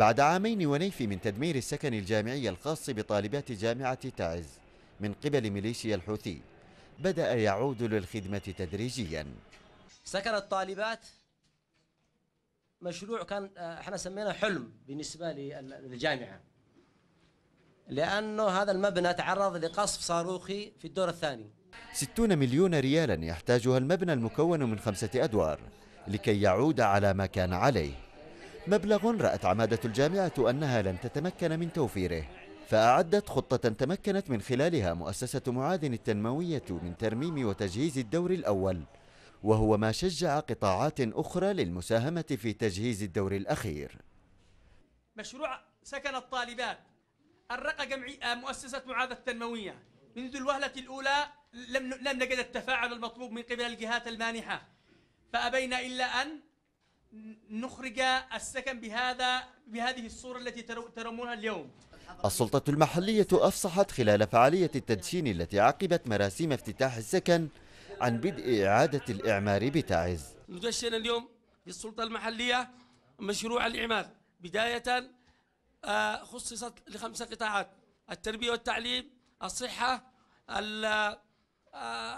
بعد عامين ونيف من تدمير السكن الجامعي الخاص بطالبات جامعة تعز من قبل ميليشيا الحوثي بدأ يعود للخدمة تدريجيا سكن الطالبات مشروع كان آه، احنا سميناه حلم بالنسبة للجامعة لأنه هذا المبنى تعرض لقصف صاروخي في الدور الثاني 60 مليون ريالا يحتاجها المبنى المكون من خمسة أدوار لكي يعود على ما كان عليه مبلغ رأت عمادة الجامعة أنها لن تتمكن من توفيره فأعدت خطة تمكنت من خلالها مؤسسة معاذ التنموية من ترميم وتجهيز الدور الأول وهو ما شجع قطاعات أخرى للمساهمة في تجهيز الدور الأخير مشروع سكن الطالبات أرق جمعي آه، مؤسسة معاذ التنموية منذ الوهلة الأولى لم لم نجد التفاعل المطلوب من قبل الجهات المانحة فأبينا إلا أن نخرج السكن بهذا بهذه الصورة التي ترمونها اليوم السلطة المحلية أفصحت خلال فعالية التدشين التي عقبت مراسيم افتتاح السكن عن بدء إعادة الإعمار بتاعز ندشن اليوم في السلطة المحلية مشروع الإعمار بداية آه، خصصت لخمسة قطاعات التربية والتعليم الصحة آه،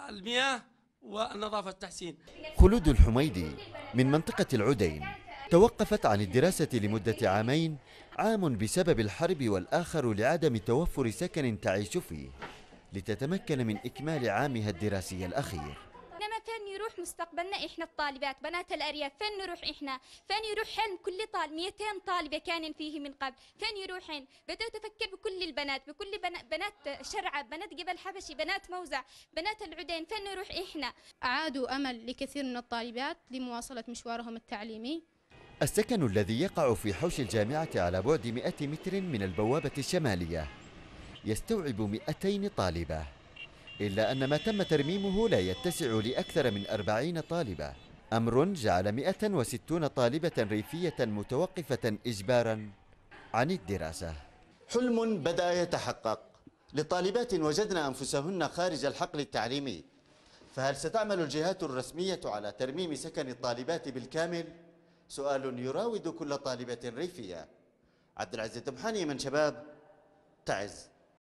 المياه والنظافة والتحسين خلود الحميدي من منطقة العدين توقفت عن الدراسة لمدة عامين عام بسبب الحرب والآخر لعدم توفر سكن تعيش فيه لتتمكن من إكمال عامها الدراسي الأخير مستقبلنا احنا الطالبات بنات الارياف فين نروح احنا فين يروح حلم كل طالب 200 طالبه كان فيه من قبل فين يروحن بدأت افكر بكل البنات بكل بنات شرعة بنات جبل حبشي بنات موزع بنات العدين فين نروح احنا اعادوا امل لكثير من الطالبات لمواصله مشوارهم التعليمي السكن الذي يقع في حوش الجامعة على بعد 100 متر من البوابة الشمالية يستوعب 200 طالبة إلا أن ما تم ترميمه لا يتسع لأكثر من 40 طالبة أمر جعل 160 طالبة ريفية متوقفة إجبارا عن الدراسة حلم بدأ يتحقق لطالبات وجدن أنفسهن خارج الحقل التعليمي فهل ستعمل الجهات الرسمية على ترميم سكن الطالبات بالكامل؟ سؤال يراود كل طالبة ريفية عبد العزيز من شباب تعز